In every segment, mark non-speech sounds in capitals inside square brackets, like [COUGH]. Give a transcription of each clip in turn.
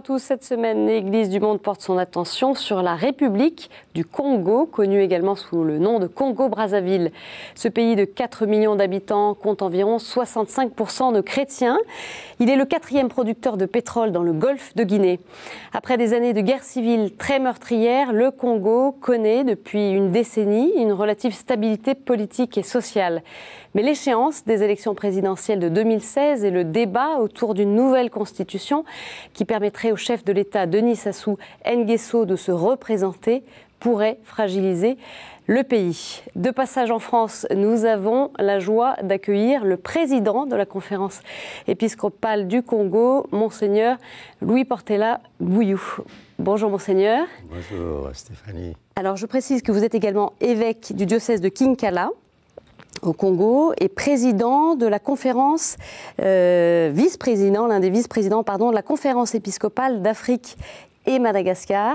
tous. Cette semaine, l'Église du monde porte son attention sur la République du Congo, connue également sous le nom de Congo-Brazzaville. Ce pays de 4 millions d'habitants compte environ 65% de chrétiens. Il est le quatrième producteur de pétrole dans le golfe de Guinée. Après des années de guerre civile très meurtrière, le Congo connaît depuis une décennie une relative stabilité politique et sociale. Mais l'échéance des élections présidentielles de 2016 et le débat autour d'une nouvelle constitution qui permettrait au chef de l'État Denis Sassou Nguesso de se représenter pourrait fragiliser le pays. De passage en France, nous avons la joie d'accueillir le président de la conférence épiscopale du Congo, monseigneur Louis Portela Bouillou. Bonjour monseigneur. Bonjour Stéphanie. Alors je précise que vous êtes également évêque du diocèse de Kinkala au Congo et président de la conférence, euh, vice-président, l'un des vice-présidents, pardon, de la conférence épiscopale d'Afrique et Madagascar.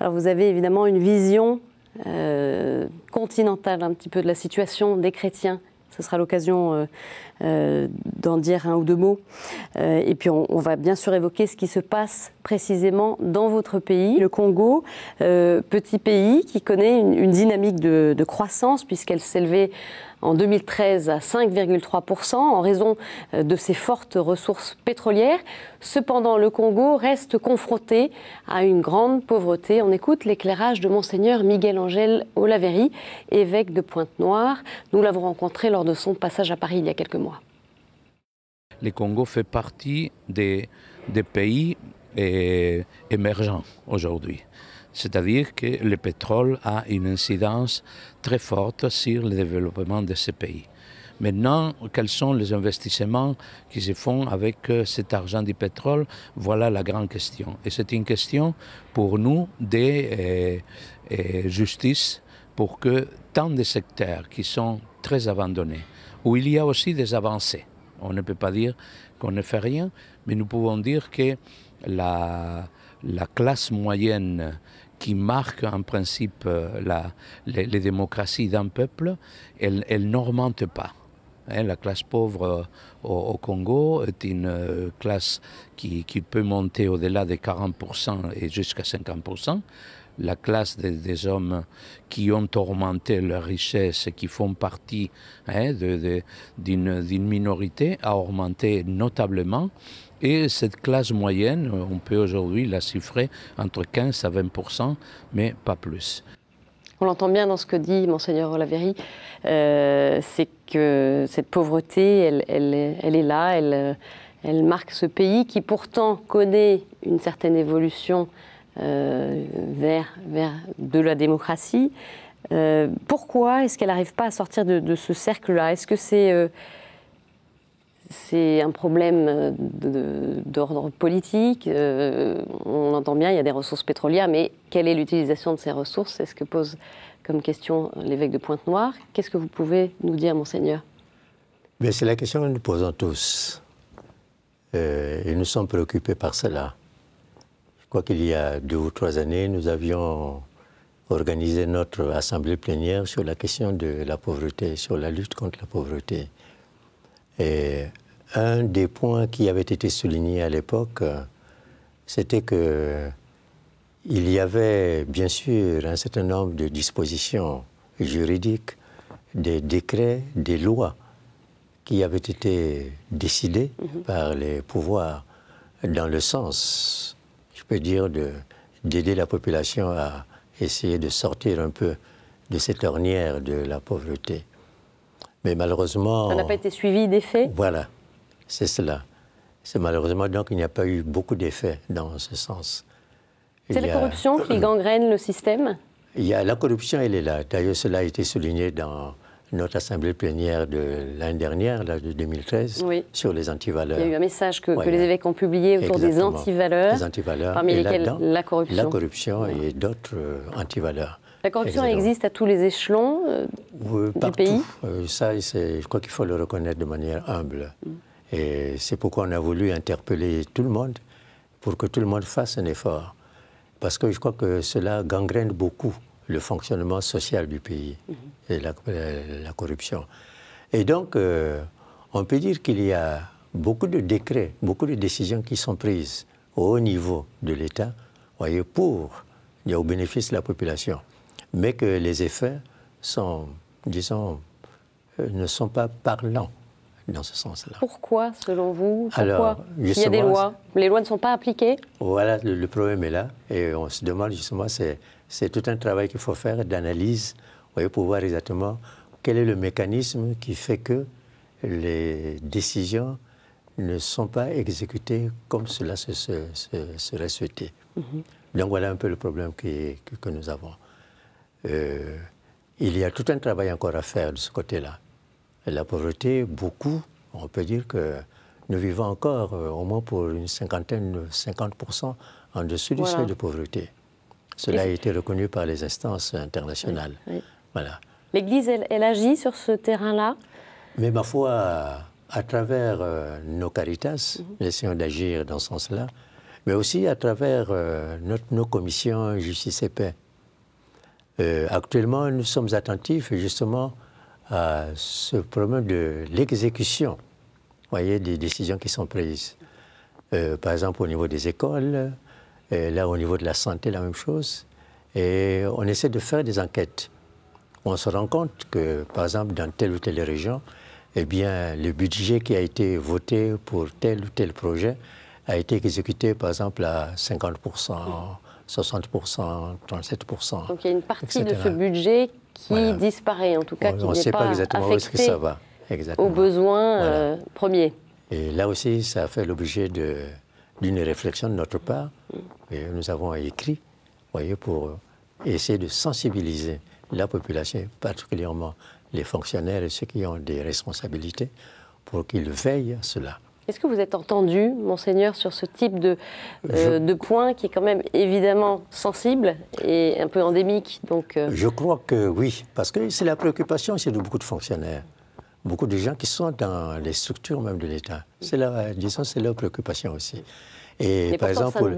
Alors vous avez évidemment une vision euh, continentale un petit peu de la situation des chrétiens. Ce sera l'occasion euh, d'en dire un ou deux mots. et puis on va bien sûr évoquer ce qui se passe précisément dans votre pays, le Congo, euh, petit pays qui connaît une, dynamique de, croissance puisqu'elle s'élevait en 2013 à 5,3% en raison euh, de ses fortes ressources pétrolières. Cependant, le Congo reste confronté à une grande pauvreté. On écoute l'éclairage de monseigneur Miguel Angel Olaveri, évêque de Pointe-Noire. Nous l'avons rencontré lors de son passage à Paris il y a quelques mois. Le Congo fait partie des pays est émergent aujourd'hui. C'est-à-dire que le pétrole a une incidence très forte sur le développement de ces pays. Maintenant, quels sont les investissements qui se font avec euh, cet argent du pétrole Voilà la grande question. Et c'est une question pour nous de euh, euh, justice pour que tant de secteurs qui sont très abandonnés, où il y a aussi des avancées, on ne peut pas dire qu'on ne fait rien, mais nous pouvons dire que la, classe moyenne qui marque en principe euh, la, les, démocraties d'un peuple, elle, elle n'augmente pas. Hein, la classe pauvre euh, au, Congo est une euh, classe qui, qui peut monter au-delà des 40% et jusqu'à 50% la classe des, hommes qui ont augmenté leur richesse, et qui font partie hein, d'une minorité, a augmenté notablement. Et cette classe moyenne, on peut aujourd'hui la chiffrer entre 15 à 20 mais pas plus. On l'entend bien dans ce que dit Monseigneur Olaveri, euh, c'est que cette pauvreté, elle, est là, elle, marque ce pays qui pourtant connaît une certaine évolution euh, vers, vers de la démocratie. Euh, pourquoi est-ce qu'elle n'arrive pas à sortir de, ce cercle-là Est-ce que c'est euh, c'est un problème d'ordre politique. on entend bien, il y a des ressources pétrolières, mais quelle est l'utilisation de ces ressources C'est ce que pose comme question l'évêque de Pointe-Noire. Qu'est-ce que vous pouvez nous dire, monseigneur C'est la question que nous posons tous. Euh, et nous sommes préoccupés par cela quoi qu'il y a deux ou trois années, nous avions organisé notre assemblée plénière sur la question de la pauvreté, sur la lutte contre la pauvreté. Et un des points qui avait été souligné à l'époque, c'était que il y avait bien sûr un certain nombre de dispositions juridiques, des décrets, des lois qui avaient été décidées mhm. par les pouvoirs dans le sens je peux dire, d'aider la population à essayer de sortir un peu de cette ornière de la pauvreté. Mais malheureusement... Ça n'a pas été suivi d'effet Voilà, c'est cela. C'est malheureusement donc il n'y a pas eu beaucoup d'effets dans ce sens. C'est la corruption qui [COUGHS] gangrène le système il y a... La corruption, elle est là. D'ailleurs, cela a été souligné dans notre assemblée plénière de l'année dernière, là, de 2013, sur les antivaleurs. Il y a eu un message que, les évêques ont publié autour des antivaleurs, des parmi lesquelles la corruption. La corruption et d'autres euh, antivaleurs. La corruption existe à tous les échelons euh, du pays euh, Ça, je crois qu'il faut le reconnaître de manière humble. Mm. Et c'est pourquoi on a voulu interpeller tout le monde, pour que tout le monde fasse un effort. Parce que je crois que cela gangrène beaucoup le fonctionnement social du pays mhm. et euh, la, corruption. Et donc, euh, on peut dire qu'il y a beaucoup de décrets, beaucoup de décisions qui sont prises au haut niveau de l'État, voyez, pour, au bénéfice de la population, mais que les effets sont, disons, euh, ne sont pas parlants dans ce sens-là. Pourquoi, selon vous Pourquoi il y a des lois Les lois ne sont pas appliquées Voilà, le, le problème est là, et on se demande justement, c'est c'est tout un travail qu'il faut faire d'analyse pour voir exactement quel est le mécanisme qui fait que les décisions ne sont pas exécutées comme cela serait souhaité. Mhm. Donc voilà un peu le problème que, nous avons. Euh, il y a tout un travail encore à faire de ce côté-là. La pauvreté, beaucoup, on peut dire que nous vivons encore euh, au moins pour une cinquantaine, 50% en dessous du seuil de pauvreté. Cela a été reconnu par les instances internationales. Voilà. L'Église, elle, agit sur ce terrain-là Mais ma foi, à travers euh, nos caritas, nous mhm. essayons d'agir dans ce sens-là, mais aussi à travers euh, nos commissions justice et paix. Euh, actuellement, nous sommes attentifs justement à ce problème de l'exécution voyez, des décisions qui sont prises. par exemple, au niveau des écoles, là, au niveau de la santé, la même chose. Et on essaie de faire des enquêtes. On se rend compte que, par exemple, dans telle ou telle région, eh bien, le budget qui a été voté pour tel ou tel projet a été exécuté, par exemple, à 50%, 60%, 37%. Donc il y a une partie de ce budget qui disparaît, en tout cas, on, qui n'est pas, exactement où ça va. Exactement. aux besoins euh, premiers. Et là aussi, ça a fait l'objet de, d'une réflexion de notre part. Et nous avons écrit, voyez, pour euh, essayer de sensibiliser la population, particulièrement les fonctionnaires et ceux qui ont des responsabilités, pour qu'ils veillent à cela. Est-ce que vous êtes entendu, monseigneur, sur ce type de, euh, de point qui est quand même évidemment sensible et un peu endémique donc, euh Je crois que oui, parce que c'est la préoccupation aussi de beaucoup de fonctionnaires beaucoup de gens qui sont dans les structures même de l'État. C'est leur, disons, c'est leur préoccupation aussi. Et par exemple,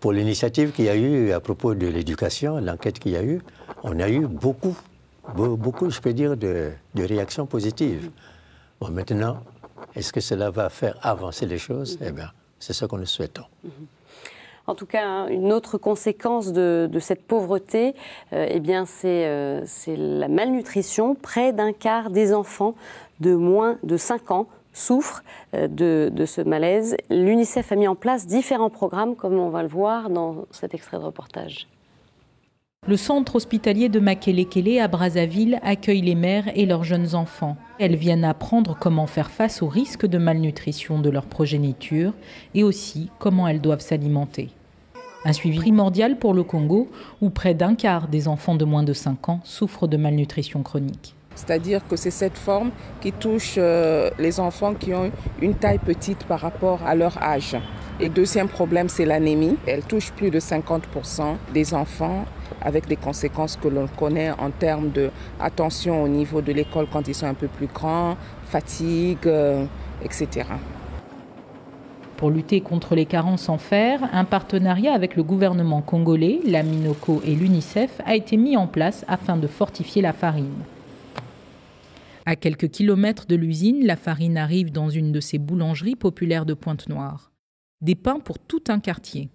Pour l'initiative qu'il y a eu à propos de l'éducation, l'enquête qu'il y a eu, on a eu beaucoup, beaucoup, je peux dire, de, de réactions positives. Bon, maintenant, est-ce que cela va faire avancer les choses mm-hmm. Eh bien, c'est ce que nous souhaitons. Mm-hmm. En tout cas, hein, une autre conséquence de, cette pauvreté, euh, eh bien, euh, c'est la malnutrition. Près d'un quart des enfants de moins de 5 ans souffrent euh, de ce malaise. L'UNICEF a mis en place différents programmes, comme on va le voir dans cet extrait de reportage. Le centre hospitalier de Makelekele à Brazzaville accueille les mères et leurs jeunes enfants. Elles viennent apprendre comment faire face aux risques de malnutrition de leur progéniture et aussi comment elles doivent s'alimenter. Un suivi primordial pour le Congo, où près d'un quart des enfants de moins de 5 ans souffrent de malnutrition chronique. C'est-à-dire que c'est cette forme qui touche euh, les enfants qui ont une taille petite par rapport à leur âge. Et deuxième problème, c'est l'anémie. Elle touche plus de 50% des enfants avec des conséquences que l'on connaît en termes de attention au niveau de l'école quand ils sont un peu plus grands, fatigue, euh, etc. Pour lutter contre les carences en fer, un partenariat avec le gouvernement congolais, la Minoco et l'UNICEF a été mis en place afin de fortifier la farine. À quelques kilomètres de l'usine, la farine arrive dans une de ces boulangeries populaires de Pointe-Noire des pains pour tout un quartier.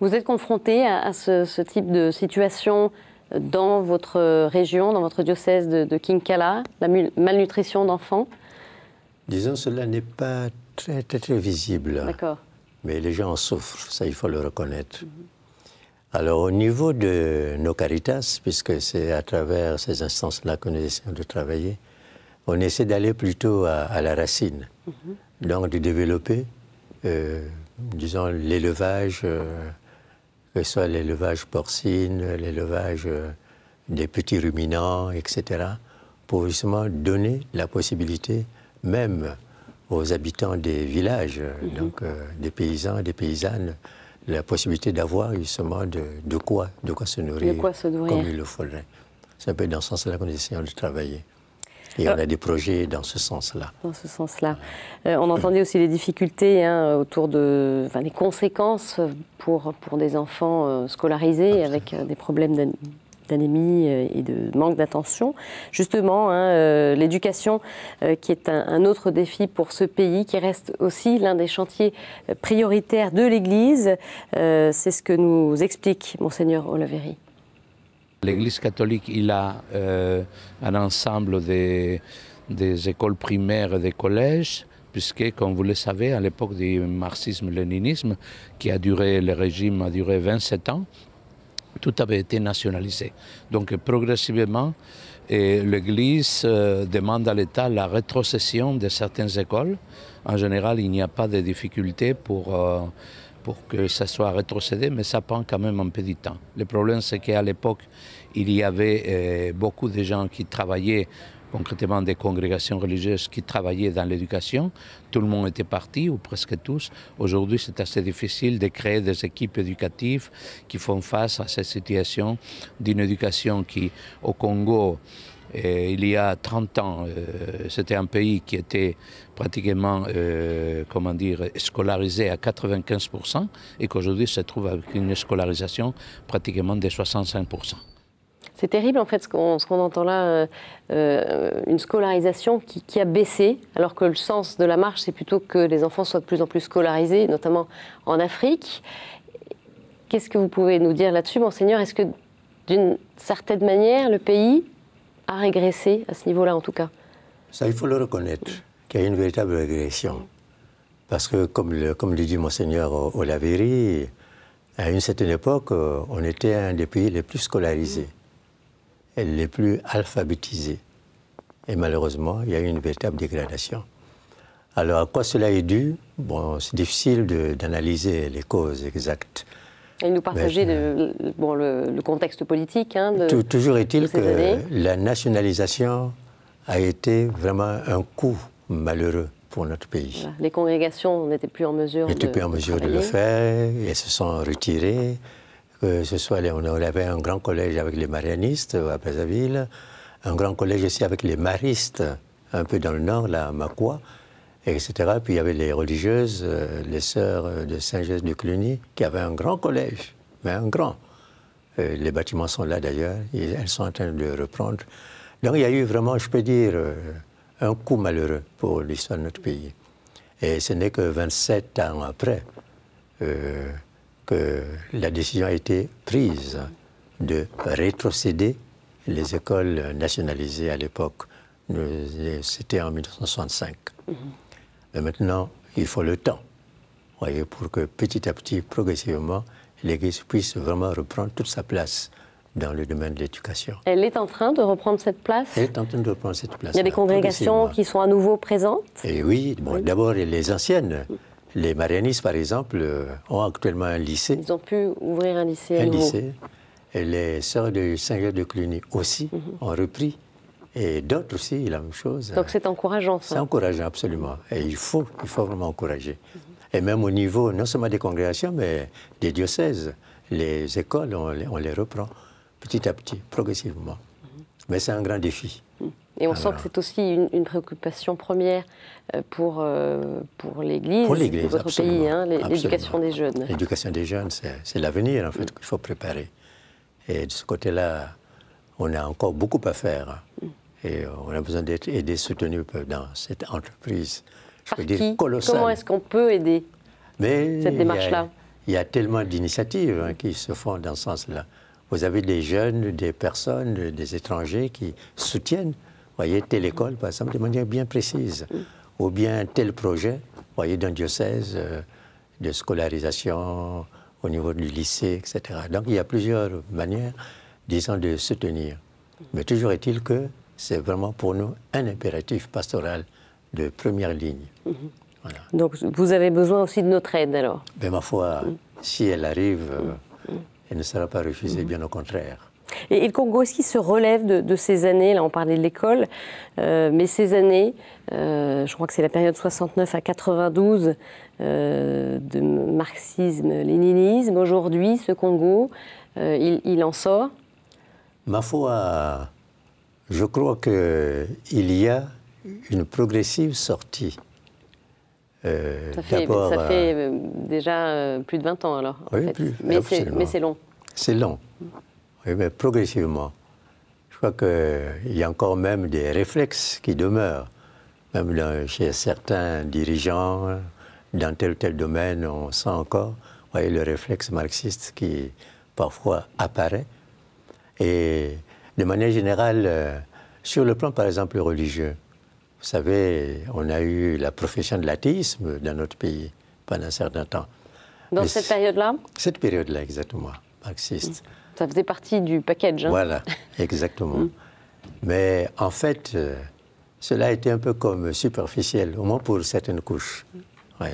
Vous êtes confronté à ce, type de situation dans votre région, dans votre diocèse de, de Kinkala, la malnutrition d'enfants Disons, cela n'est pas très, très, visible. D'accord. Mais les gens en souffrent, ça il faut le reconnaître. Mhm. Alors au niveau de nos caritas, puisque c'est à travers ces instances-là que nous essayons de travailler, on essaie d'aller plutôt à, la racine, mhm. donc de développer euh, disons, l'élevage, euh, que ce soit l'élevage porcine, l'élevage euh, des petits ruminants, etc., pour justement donner la possibilité même aux habitants des villages, mhm. donc des paysans, des paysannes, la possibilité d'avoir justement de, quoi, de quoi se nourrir, de quoi se nourrir. comme il le faudrait. C'est un peu dans ce sens-là qu'on essaie de travailler. Et on euh, a des projets dans ce sens-là. Dans ce sens-là. Euh, on entendait aussi les difficultés hein, autour de, enfin, les conséquences pour, pour des enfants euh, scolarisés avec des problèmes d'anémie et de manque d'attention. Justement, hein, l'éducation, qui est un, autre défi pour ce pays, qui reste aussi l'un des chantiers prioritaires de l'Église, c'est ce que nous explique monseigneur Olavéry. L'Église catholique, il a euh, un ensemble des, écoles primaires et des collèges, puisque, comme vous le savez, à l'époque du marxisme-léninisme, qui a duré, le régime a duré 27 ans, tout avait été nationalisé. Donc progressivement, l'Église euh, demande à l'État la rétrocession de certaines écoles. En général, il n'y a pas de difficulté pour euh, pour que ça soit rétrocédé, mais ça prend quand même un peu de temps. Le problème, c'est qu'à l'époque, il y avait euh, beaucoup de gens qui travaillaient, concrètement des congrégations religieuses qui travaillaient dans l'éducation. Tout le monde était parti, ou presque tous. Aujourd'hui, c'est assez difficile de créer des équipes éducatives qui font face à cette situation d'une éducation qui, au Congo, il y a 30 ans, euh, c'était un pays qui était pratiquement, euh, comment dire, scolarisé à 95% et qu'aujourd'hui se trouve avec une scolarisation pratiquement de 65%. C'est terrible en fait ce qu'on entend là, euh, une scolarisation qui, qui, a baissé, alors que le sens de la marche c'est plutôt que les enfants soient de plus en plus scolarisés, notamment en Afrique. Qu'est-ce que vous pouvez nous dire là-dessus, monseigneur Est-ce que d'une certaine manière le pays a régressé à ce niveau-là, en tout cas Ça, il faut le reconnaître, qu'il y a une véritable régression. Parce que, comme le, comme dit Monseigneur Olavéry, à une certaine époque, euh, on était un des pays les plus scolarisés, et les plus alphabétisés. Et malheureusement, il y a eu une véritable dégradation. Alors, à quoi cela est dû Bon, c'est difficile d'analyser les causes exactes. Il nous partager le, bon, le, contexte politique. Hein, de, toujours est-il que la nationalisation a été vraiment un coup malheureux pour notre pays. Les congrégations n'étaient plus en mesure. N'étaient plus en mesure de, le faire et se sont retirées. ce soit, on avait un grand collège avec les marianistes euh, à Brazzaville, un grand collège aussi avec les maristes, un peu dans le nord, là, à Makoua etc. Puis il y avait les religieuses, euh, les sœurs euh, de saint joseph de Cluny, qui avaient un grand collège, mais un grand. Euh, les bâtiments sont là d'ailleurs, elles sont en train de reprendre. Donc il y a eu vraiment, je peux dire, un coup malheureux pour l'histoire de notre pays. Et ce n'est que 27 ans après que la décision a été prise de rétrocéder les écoles nationalisées à l'époque. C'était en 1965. Mais maintenant, il faut le temps, voyez, pour que petit à petit, progressivement, l'Église puisse vraiment reprendre toute sa place dans le domaine de l'éducation. Elle est en train de reprendre cette place Elle est en train de reprendre cette place. Il y a des congrégations qui sont à nouveau présentes Et eh oui, d'abord les anciennes. Les Marianistes, par exemple, euh, ont actuellement un lycée. Ils ont pu ouvrir un lycée. Un lycée. Et les sœurs de Saint-Germain de Cluny aussi mhm. ont repris. Et d'autres aussi, la même chose. Donc c'est encourageant, ça. C'est encourageant, absolument. Et il faut, il faut vraiment encourager. Et même au niveau, non seulement des congrégations, mais des diocèses, les écoles, on les, reprend petit à petit, progressivement. Mais c'est un grand défi. Et on sent que c'est aussi une, préoccupation première euh, pour, euh, pour l'Église, pour, votre pays, hein, l'éducation des jeunes. L'éducation des jeunes, c'est l'avenir, en fait, mm. qu'il faut préparer. Et de ce côté-là, on a encore beaucoup à faire. Mm. Et euh, on a besoin d'être aidé, soutenu dans cette entreprise. Je Par dire colossale. Comment est-ce qu'on peut aider Mais cette démarche-là Il y a tellement d'initiatives hein, qui se font dans ce sens-là. Vous avez des jeunes, des personnes, des étrangers qui soutiennent, voyez, telle école, par exemple, de manière bien précise, ou bien tel projet, voyez, d'un diocèse euh, de scolarisation au niveau du lycée, etc. Donc il y a plusieurs manières, disons, de soutenir. Mais toujours est-il que c'est vraiment pour nous un impératif pastoral de première ligne. Donc vous avez besoin aussi de notre aide alors Mais ben, ma foi, mm. si elle arrive, euh, mm. Mm. elle ne sera pas refusée, bien au contraire. Et, le Congo, est se relève de, ces années Là, on parlait de l'école, euh, mais ces années, euh, je crois que c'est la période 69 à 92 de marxisme-léninisme. Aujourd'hui, ce Congo, il en sort Ma foi, je crois qu'il y a une progressive sortie. Euh, ça, fait, euh, euh, déjà plus de 20 ans alors. oui, Plus, mais c'est long. C'est long. Mm. mais progressivement. Je crois qu'il y a encore même des réflexes qui demeurent. Même chez certains dirigeants, dans tel ou tel domaine, on sent encore voyez, le réflexe marxiste qui parfois apparaît. Et de manière générale, euh, sur le plan, par exemple, religieux, vous savez, on a eu la profession de l'athéisme dans notre pays pendant un certain temps. Dans cette période-là Cette période-là, exactement, marxiste. Mmh. Ça faisait partie du package. Hein. voilà, exactement. Mmh. Mais en fait, euh, cela a été un peu comme superficiel, au moins pour certaines couches. ça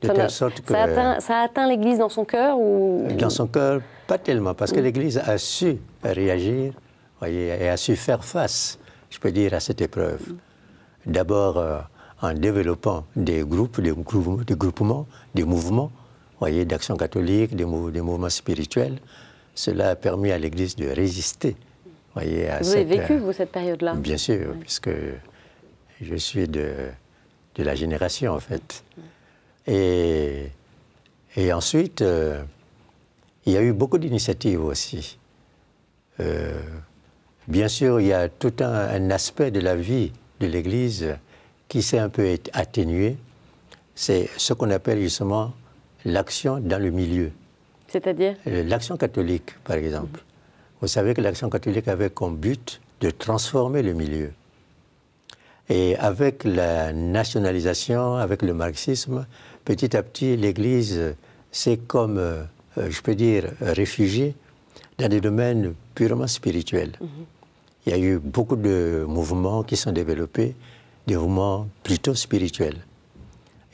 que. Ça a atteint, atteint l'Église dans son cœur ou... Dans son cœur, pas tellement, parce que mmh. l'Église a su réagir voyez, et a su faire face, je peux dire, à cette épreuve. D'abord euh, en développant des groupes, des, groupes, des groupements, des mouvements, voyez, d'action catholique, des, mouvements spirituels. Cela a permis à l'Église de résister. Voyez, à vous avez vécu, euh, vous, cette période-là Bien sûr, puisque je suis de, de, la génération, en fait. Et, et ensuite, euh, il y a eu beaucoup d'initiatives aussi. Bien sûr, il y a tout un, aspect de la vie de l'Église qui s'est un peu atténué. C'est ce qu'on appelle justement l'action dans le milieu. C'est-à-dire euh, L'action catholique, par exemple. Vous savez que l'action catholique avait comme but de transformer le milieu. Et avec la nationalisation, avec le marxisme, petit à petit, l'Église s'est comme, euh, je peux dire, réfugiée dans des domaines purement spirituels. Mhm il y a eu beaucoup de mouvements qui sont développés, des mouvements plutôt spirituels.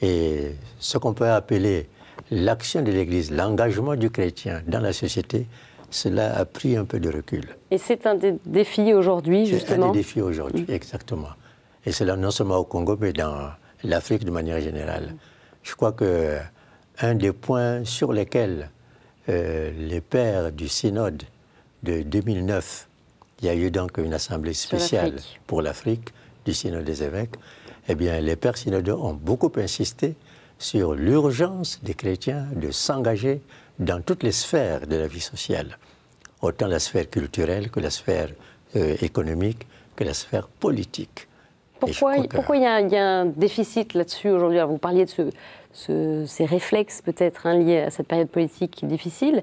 Et ce qu'on peut appeler l'action de l'Église, l'engagement du chrétien dans la société, cela a pris un peu de recul. Et c'est un des défis aujourd'hui, justement C'est un des défis aujourd'hui, mm. exactement. Et cela non seulement au Congo, mais dans l'Afrique de manière générale. Mm. Je crois que un des points sur lesquels euh, les pères du synode de 2009 il y a eu donc une assemblée spéciale pour l'Afrique du synode des évêques. Eh bien, les pères synodaux ont beaucoup insisté sur l'urgence des chrétiens de s'engager dans toutes les sphères de la vie sociale, autant la sphère culturelle que la sphère euh, économique, que la sphère politique. Pourquoi, pourquoi il, y a, un déficit là-dessus aujourd'hui Vous parliez de ce, ces réflexes peut-être hein, liés à cette période politique difficile.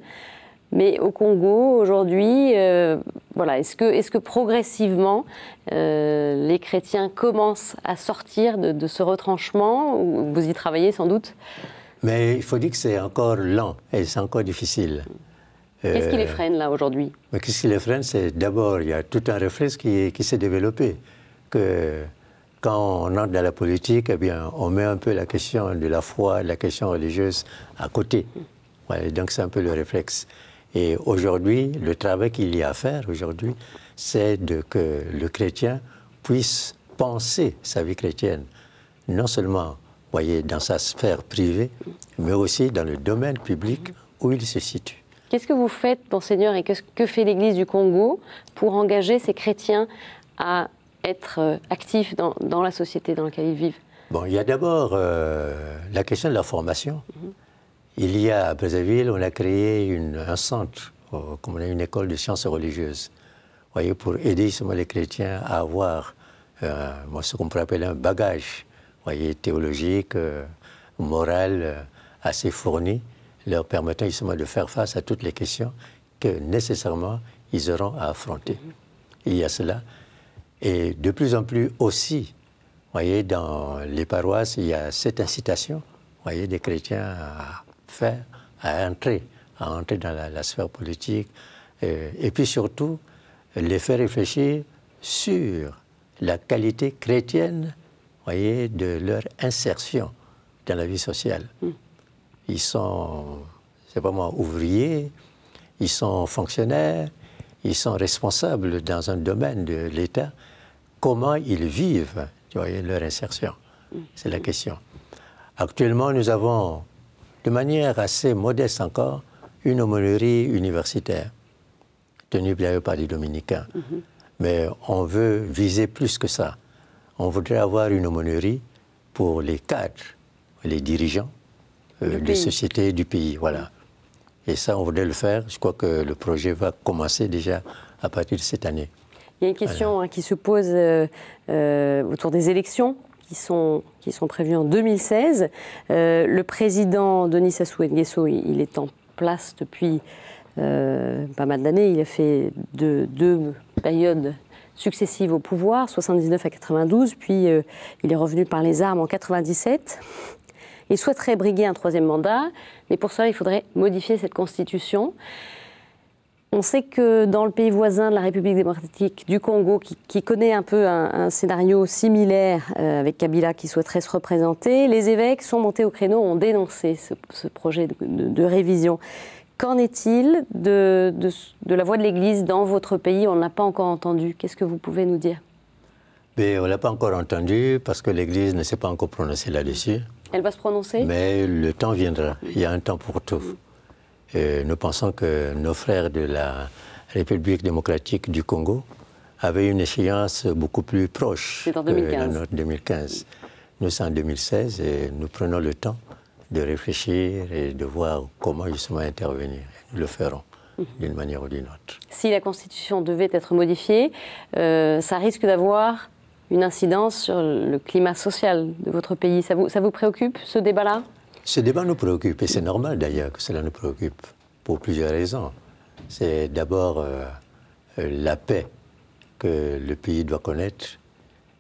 Mais au Congo, aujourd'hui, euh, voilà, est-ce que, est que, progressivement, euh, les chrétiens commencent à sortir de, ce retranchement Vous y travaillez sans doute Mais il faut dire que c'est encore lent et c'est encore difficile. Euh, qu'est-ce qui les freine là aujourd'hui Qu'est-ce qui les freine C'est d'abord, il y a tout un réflexe qui, qui s'est développé. Que quand on entre dans la politique, eh bien, on met un peu la question de la foi, la question religieuse à côté. donc c'est un peu le réflexe. Et aujourd'hui, le travail qu'il y a à faire aujourd'hui, c'est que le chrétien puisse penser sa vie chrétienne, non seulement voyez, dans sa sphère privée, mais aussi dans le domaine public où il se situe. Qu'est-ce que vous faites, monseigneur, et que, que fait l'Église du Congo pour engager ces chrétiens à être euh, actifs dans, la société dans laquelle ils vivent Bon, il y a d'abord euh, la question de la formation. Mhm il y a à Brazzaville, on a créé une, un centre, euh, comme une école de sciences religieuses, voyez, pour aider les chrétiens à avoir euh, ce qu'on pourrait appeler un bagage voyez, théologique, euh, moral, euh, assez fourni, leur permettant de faire face à toutes les questions que nécessairement ils auront à affronter. Il y a cela. Et de plus en plus aussi, voyez, dans les paroisses, il y a cette incitation voyez, des chrétiens à, faire à entrer, à entrer dans la, sphère politique, euh, et puis surtout les faire réfléchir sur la qualité chrétienne, voyez, de leur insertion dans la vie sociale. Hmm. Ils sont, c'est vraiment ouvriers, ils sont fonctionnaires, ils sont responsables dans un domaine de l'État. Comment ils vivent, tu leur insertion, hmm. c'est la question. Actuellement, nous avons de manière assez modeste encore, une aumônerie universitaire, tenue bien par les dominicains. Mhm. Mais on veut viser plus que ça. On voudrait avoir une aumônerie pour les cadres, les dirigeants euh, des sociétés du pays. Voilà. Et ça, on voudrait le faire. Je crois que le projet va commencer déjà à partir de cette année. Il y a une question hein, qui se pose euh, euh, autour des élections qui sont, qui sont en 2016. Euh, le président Denis Sassou Nguesso, il, est en place depuis euh, pas mal d'années. Il a fait deux, périodes successives au pouvoir, 79 à 92, puis euh, il est revenu par les armes en 97. Il souhaiterait briguer un troisième mandat, mais pour cela, il faudrait modifier cette constitution. On sait que dans le pays voisin de la République démocratique du Congo, qui, connaît un peu un, scénario similaire euh, avec Kabila qui souhaiterait se représenter, les évêques sont montés au créneau, ont dénoncé ce, projet de, révision. Qu'en est-il de, la voix de l'Église dans votre pays On ne l'a pas encore entendu. Qu'est-ce que vous pouvez nous dire Mais On ne l'a pas encore entendu parce que l'Église ne s'est pas encore prononcée là-dessus. Elle va se prononcer Mais le temps viendra. Il y a un temps pour tout. Euh, nous pensons que nos frères de la République démocratique du Congo avaient une échéance beaucoup plus proche que la nôtre 2015. Nous sommes en 2016 et nous prenons le temps de réfléchir et de voir comment justement intervenir. Nous le ferons mhm. d'une manière ou d'une autre. Si la Constitution devait être modifiée, euh, ça risque d'avoir une incidence sur le climat social de votre pays. vous, ça vous préoccupe, ce débat-là ce débat nous préoccupe, et c'est normal d'ailleurs que cela nous préoccupe, pour plusieurs raisons. C'est d'abord euh, euh, la paix que le pays doit connaître,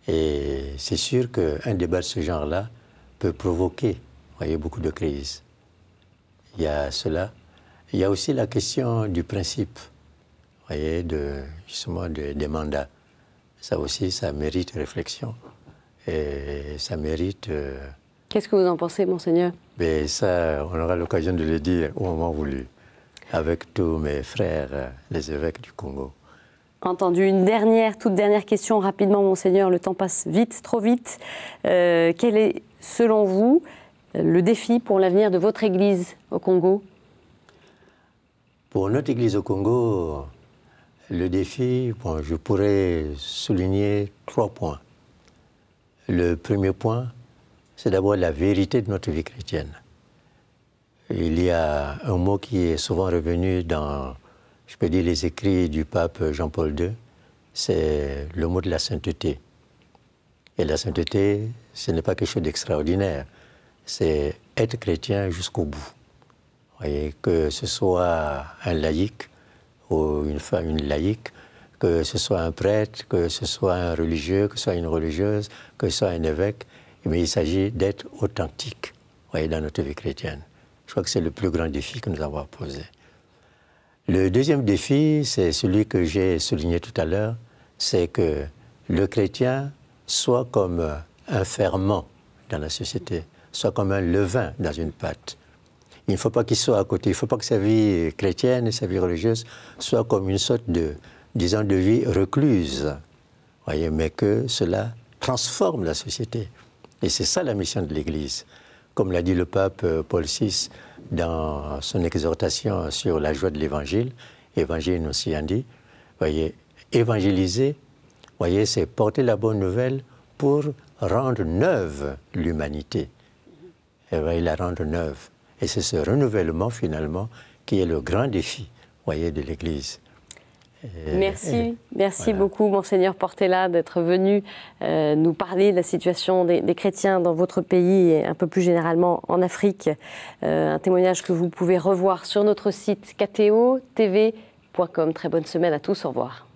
et c'est sûr qu'un débat de ce genre-là peut provoquer voyez, beaucoup de crises. Il y a cela. Il y a aussi la question du principe, voyez, de, justement des mandats. Ça aussi, ça mérite réflexion, et ça mérite... Euh, Qu'est-ce que vous en pensez, monseigneur ben, ça, on aura l'occasion de le dire au moment voulu, avec tous mes frères, euh, les évêques du Congo. Entendu. Une dernière, toute dernière question rapidement, monseigneur. Le temps passe vite, trop vite. Euh, quel est, selon vous, le défi pour l'avenir de votre Église au Congo Pour notre Église au Congo, le défi, je pourrais souligner trois points. Le premier point, c'est d'abord la vérité de notre vie chrétienne. Il y a un mot qui est souvent revenu dans, je peux dire, les écrits du pape Jean-Paul II, c'est le mot de la sainteté. Et la sainteté, ce n'est pas quelque chose d'extraordinaire, c'est être chrétien jusqu'au bout. Voyez, que ce soit un laïc ou une femme, une laïque, que ce soit un prêtre, que ce soit un religieux, que ce soit une religieuse, que ce soit un évêque, mais il s'agit d'être authentique voyez, dans notre vie chrétienne. Je crois que c'est le plus grand défi que nous avons à poser. Le deuxième défi, c'est celui que j'ai souligné tout à l'heure, c'est que le chrétien soit comme un ferment dans la société, soit comme un levain dans une pâte. Il ne faut pas qu'il soit à côté, il ne faut pas que sa vie chrétienne et sa vie religieuse soit comme une sorte de, disons, de vie recluse, voyez, mais que cela transforme la société. Et c'est ça la mission de l'Église. Comme l'a dit le pape euh, Paul VI dans son exhortation sur la joie de l'Évangile, Évangile aussi dit, voyez, évangéliser, voyez, c'est porter la bonne nouvelle pour rendre neuve l'humanité. Et la rendre neuve. Et c'est ce renouvellement finalement qui est le grand défi, voyez, de l'Église. Euh, merci, merci beaucoup, Monseigneur Portela, d'être venu euh, nous parler de la situation des, chrétiens dans votre pays et un peu plus généralement en Afrique. Euh, un témoignage que vous pouvez revoir sur notre site kto.tv.com. Très bonne semaine à tous, au revoir.